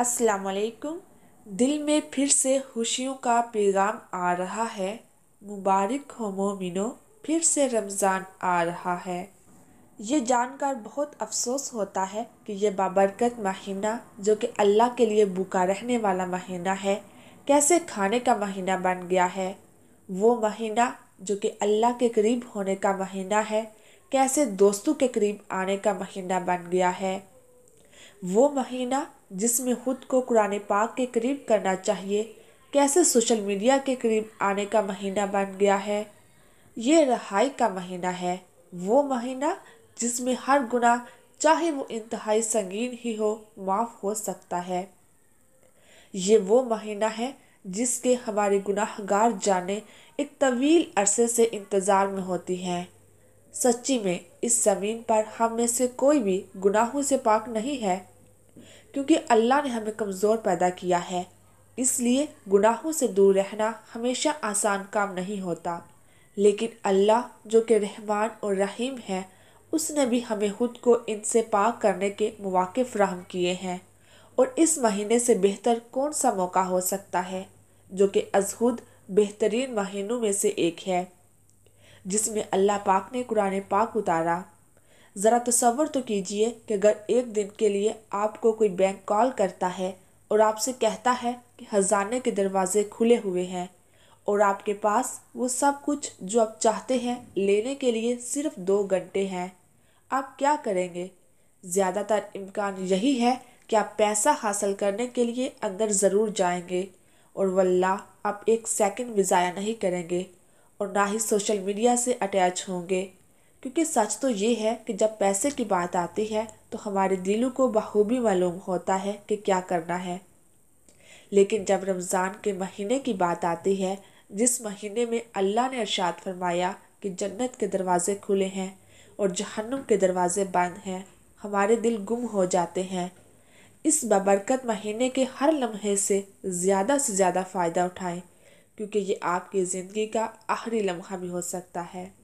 असलकुम दिल में फिर से खुशियों का पैगाम आ रहा है मुबारक हो मोमिनो फिर से रमज़ान आ रहा है ये जानकर बहुत अफसोस होता है कि यह बाबरकत महीना जो कि अल्लाह के लिए भूखा रहने वाला महीना है कैसे खाने का महीना बन गया है वो महीना जो कि अल्लाह के करीब होने का महीना है कैसे दोस्तों के करीब आने का महीना बन गया है वो महीना जिसमें खुद को कुरान पाक के करीब करना चाहिए कैसे सोशल मीडिया के करीब आने का महीना बन गया है ये रहाई का महीना है वो महीना जिसमें हर गुना चाहे वो इंतहाई संगीन ही हो माफ़ हो सकता है ये वो महीना है जिसके हमारे गुनाहगार जाने एक तवील अरसे से इंतज़ार में होती हैं सच्ची में इस ज़मीन पर हम में से कोई भी गुनाहों से पाक नहीं है क्योंकि अल्लाह ने हमें कमज़ोर पैदा किया है इसलिए गुनाहों से दूर रहना हमेशा आसान काम नहीं होता लेकिन अल्लाह जो कि रहमान और रहीम है उसने भी हमें खुद को इनसे पाक करने के मौक़ फ्राहम किए हैं और इस महीने से बेहतर कौन सा मौका हो सकता है जो कि अजहुद बेहतरीन महीनों में से एक है जिसमें अल्लाह पाक ने कुरान पाक उतारा ज़रा तस्वर तो कीजिए कि अगर एक दिन के लिए आपको कोई बैंक कॉल करता है और आपसे कहता है कि ख़जाने के दरवाज़े खुले हुए हैं और आपके पास वो सब कुछ जो आप चाहते हैं लेने के लिए सिर्फ दो घंटे हैं आप क्या करेंगे ज़्यादातर इम्कान यही है कि आप पैसा हासिल करने के लिए अंदर ज़रूर जाएंगे और वल्ला आप एक सेकंड भी ज़ाया नहीं करेंगे और ना ही सोशल मीडिया से अटैच होंगे क्योंकि सच तो ये है कि जब पैसे की बात आती है तो हमारे दिलों को बखूबी मालूम होता है कि क्या करना है लेकिन जब रमज़ान के महीने की बात आती है जिस महीने में अल्लाह ने अरशाद फरमाया कि जन्नत के दरवाज़े खुले हैं और जहन्नुम के दरवाज़े बंद हैं हमारे दिल गुम हो जाते हैं इस बबरकत महीने के हर लम्हे से ज़्यादा से ज़्यादा फ़ायदा उठाएं क्योंकि ये आपकी ज़िंदगी का आखिरी लम्हा भी हो सकता है